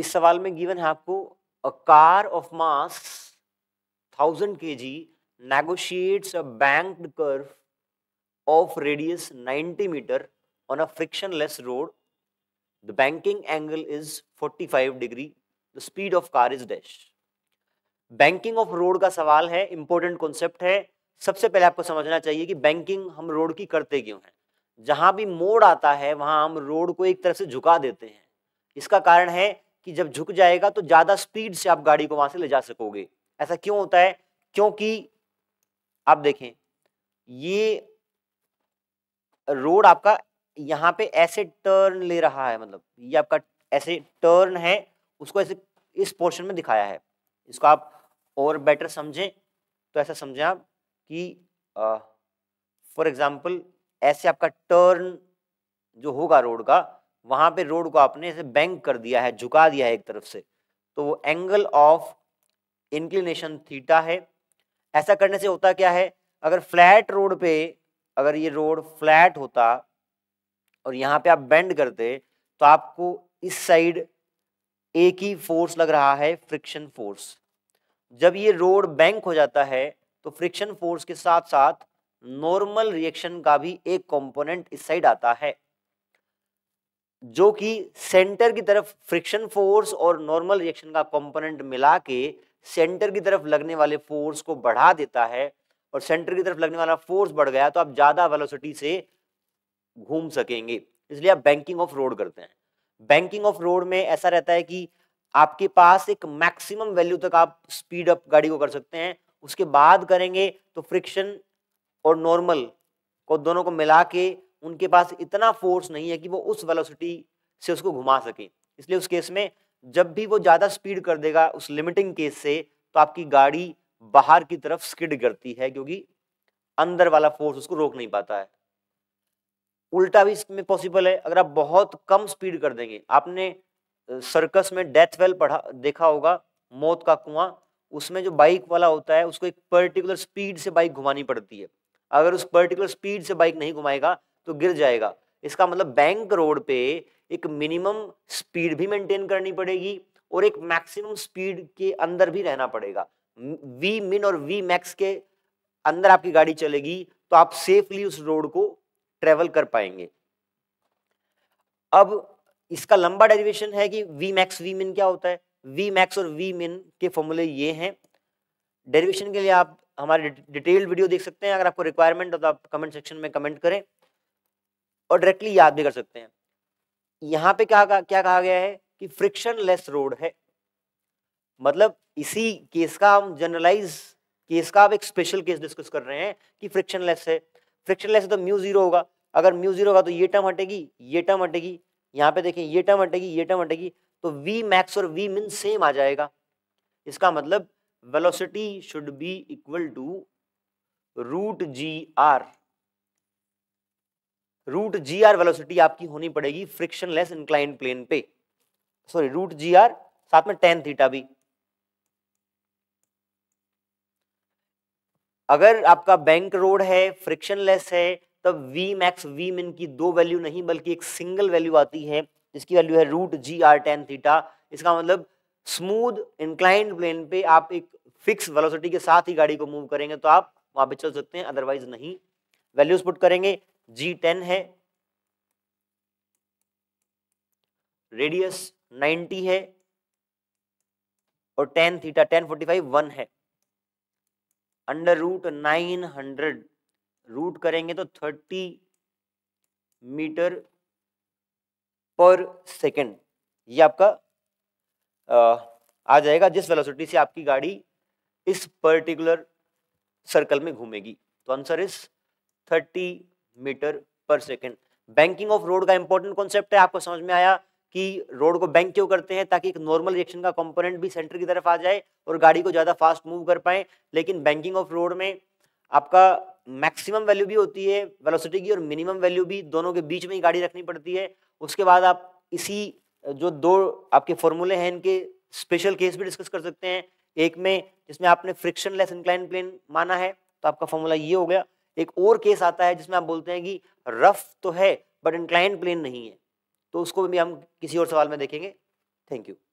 इस सवाल में गिवन है आपको a car of mass thousand K G negotiates a banked curve of radius 90 meter on a frictionless road the banking angle is 45 degree the speed of car is dash banking of road का सवाल है important concept है सबसे पहले आपको समझना चाहिए कि बैंकिंग हम रोड की करते क्यों हैं जहां भी मोड़ आता है वहां हम रोड को एक तरह से झुका देते हैं इसका कारण है कि जब झुक जाएगा तो ज़्यादा स्पीड से आप गाड़ी को वहां से ले जा सकोगे ऐसा क्यों होता है क्योंकि आप देखें ये रोड आपका यहाँ पे ऐसे टर्न ले रहा है मतलब ये आपका ऐसे टर्न है उसको ऐसे इस पोर्शन में दिखाया है इसको आप और बेटर समझें तो ऐसा समझें आप कि फॉर एग्जांपल ऐसे आपका टर्न जो होगा रोड का वहां पे रोड को आपने इसे बैंक कर दिया है झुका दिया है एक तरफ से तो वो एंगल ऑफ इंक्लिनेशन थीटा है ऐसा करने से होता क्या है अगर फ्लैट रोड पे अगर ये रोड फ्लैट होता और यहाँ पे आप बेंड करते तो आपको इस साइड एक ही फोर्स लग रहा है फ्रिक्शन फोर्स जब ये रोड बैंक हो जाता है तो फ्रिक्शन फोर्स के साथ साथ नॉर्मल रिएक्शन का भी एक कंपोनेंट इस साइड आता है जो कि सेंटर की तरफ फ्रिक्शन फोर्स और नॉर्मल रिएक्शन का कंपोनेंट मिला के सेंटर की तरफ लगने वाले फोर्स को बढ़ा देता है और सेंटर की तरफ लगने वाला फोर्स बढ़ गया तो आप ज़्यादा वेलोसिटी से घूम सकेंगे इसलिए आप बैंकिंग ऑफ रोड करते हैं बैंकिंग ऑफ रोड में ऐसा रहता है कि आपके पास एक मैक्सिमम वैल्यू तक आप स्पीड अप गाड़ी को कर सकते हैं उसके बाद करेंगे तो फ्रिक्शन और नॉर्मल को दोनों को मिला के उनके पास इतना फोर्स नहीं है कि वो उस वेलोसिटी से उसको घुमा सके इसलिए उस केस में जब भी वो ज़्यादा स्पीड कर देगा उस लिमिटिंग केस से तो आपकी गाड़ी बाहर की तरफ स्किड करती है क्योंकि अंदर वाला फोर्स उसको रोक नहीं पाता है उल्टा भी इसमें पॉसिबल है अगर आप बहुत कम स्पीड कर देंगे आपने सर्कस में डेथ वेल पढ़ा देखा होगा मौत का कुआं उसमें जो बाइक वाला होता है उसको एक पर्टिकुलर स्पीड से बाइक घुमानी पड़ती है अगर उस पर्टिकुलर स्पीड से बाइक नहीं घुमाएगा तो गिर जाएगा इसका मतलब बैंक रोड पे एक मिनिमम स्पीड भी मेंटेन करनी पड़ेगी और एक मैक्सिमम स्पीड के अंदर भी रहना पड़ेगा वी मिन और वी मैक्स के अंदर आपकी गाड़ी चलेगी तो आप सेफली उस रोड को ट्रेवल कर पाएंगे अब इसका लंबा डेरिवेशन है कि वी मैक्स वी मिन क्या होता है वी मैक्स और वी मिन के फॉर्मूले ये हैं डेरिवेशन के लिए आप हमारे डिटेल्ड वीडियो देख सकते हैं अगर आपको रिक्वायरमेंट हो तो आप कमेंट सेक्शन में कमेंट करें और डायरेक्टली याद भी कर सकते हैं यहाँ पे क्या क्या कहा गया है कि फ्रिक्शन लेस रोड है मतलब इसी केस का हम जनरलाइज केस का आप एक स्पेशल केस डिस्कस कर रहे हैं कि फ्रिक्शन लेस है फ्रिक्शन लेस तो म्यू जीरो होगा अगर म्यू जीरो होगा तो ये टर्म हटेगी ये टर्म हटेगी यहाँ पे देखें ये टर्म हटेगी ये टर्म हटेगी तो वी मैक्स और वी मिन सेम आ जाएगा इसका मतलब velocity should be equal to root g r root g r velocity आपकी होनी पड़ेगी फ्रिक्शन लेस इंक्लाइन प्लेन पे सॉरी रूट जी आर साथ में टेन थीटा भी अगर आपका बैंक रोड है फ्रिक्शन लेस है तब वी मैक्स वी मिन की दो वैल्यू नहीं बल्कि एक सिंगल वैल्यू आती है जिसकी वैल्यू है root g r tan theta इसका मतलब स्मूथ इंक्लाइंड प्लेन पे आप एक फिक्स वेलोसिटी के साथ ही गाड़ी को मूव करेंगे तो आप वहां पे चल सकते हैं अदरवाइज नहीं वैल्यूज पुट करेंगे जी टेन है रेडियस नाइन्टी है और tan theta tan forty five one है under root nine hundred root करेंगे तो थर्टी मीटर पर सेकेंड ये आपका आ, जाएगा जिस वेलोसिटी से आपकी गाड़ी इस पर्टिकुलर सर्कल में घूमेगी तो answer is thirty metre per second banking of road का इंपॉर्टेंट कॉन्सेप्ट है आपको समझ में आया कि रोड को बैंक क्यों करते हैं ताकि एक नॉर्मल रिएक्शन का कंपोनेंट भी सेंटर की तरफ आ जाए और गाड़ी को ज़्यादा फास्ट मूव कर पाए लेकिन बैंकिंग ऑफ रोड में आपका मैक्सिमम वैल्यू भी होती है वेलोसिटी की और मिनिमम वैल्यू भी दोनों के बीच में ही गाड़ी रखनी पड़ती है उसके बाद आप इसी जो दो आपके फॉर्मूले हैं इनके स्पेशल केस भी डिस्कस कर सकते हैं एक में जिसमें आपने फ्रिक्शन लेस इंक्लाइन प्लेन माना है तो आपका फॉर्मूला ये हो गया एक और केस आता है जिसमें आप बोलते हैं कि रफ तो है बट इंक्लाइंड प्लेन नहीं है तो उसको भी हम किसी और सवाल में देखेंगे थैंक यू